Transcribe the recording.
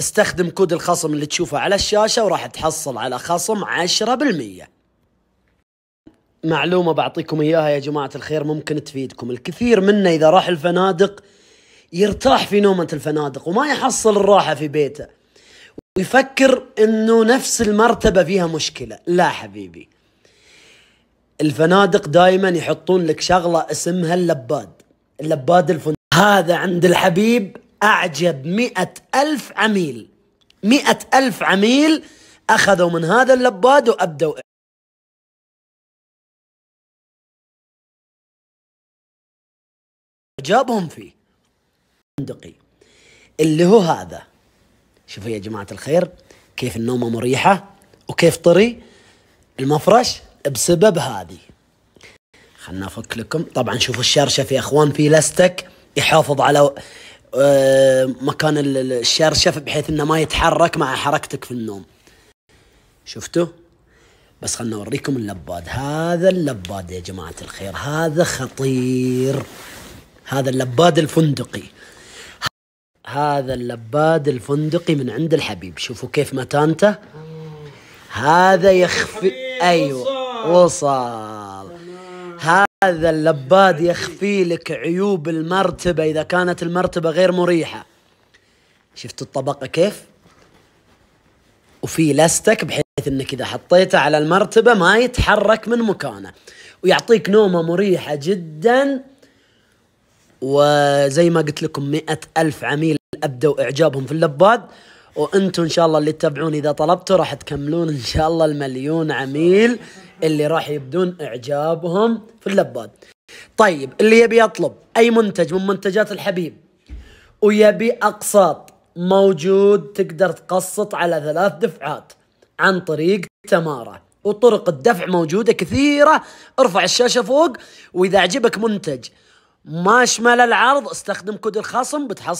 استخدم كود الخصم اللي تشوفه على الشاشة وراح تحصل على خصم 10% معلومة بعطيكم إياها يا جماعة الخير ممكن تفيدكم الكثير منا إذا راح الفنادق يرتاح في نومة الفنادق وما يحصل الراحة في بيته ويفكر أنه نفس المرتبة فيها مشكلة لا حبيبي الفنادق دائما يحطون لك شغلة اسمها اللباد اللباد الفندق هذا عند الحبيب أعجب مئة ألف عميل مئة ألف عميل أخذوا من هذا اللباد وأبدوا إعجابهم فيه فندقي اللي هو هذا شوفوا يا جماعة الخير كيف النومة مريحة وكيف طري المفرش بسبب هذه خلنا افك لكم طبعا شوفوا الشرشف يا اخوان في لستك يحافظ على آه، مكان الشرشف بحيث انه ما يتحرك مع حركتك في النوم شفتوا بس خلنا اوريكم اللباد هذا اللباد يا جماعه الخير هذا خطير هذا اللباد الفندقي هذا اللباد الفندقي من عند الحبيب شوفوا كيف متانته هذا يخفي ايوه وصار هذا اللباد يخفي لك عيوب المرتبة إذا كانت المرتبة غير مريحة شفت الطبقة كيف؟ وفي لستك بحيث انك اذا حطيته على المرتبة ما يتحرك من مكانه ويعطيك نومة مريحة جدا وزي ما قلت لكم مئة ألف عميل أبدوا إعجابهم في اللباد وانتم ان شاء الله اللي تتابعون اذا طلبتوا راح تكملون ان شاء الله المليون عميل اللي راح يبدون اعجابهم في اللباد طيب اللي يبي يطلب اي منتج من منتجات الحبيب ويبي اقساط موجود تقدر تقسط على ثلاث دفعات عن طريق تماره وطرق الدفع موجودة كثيرة ارفع الشاشة فوق وإذا عجبك منتج ما شمل العرض استخدم كود الخصم بتحصل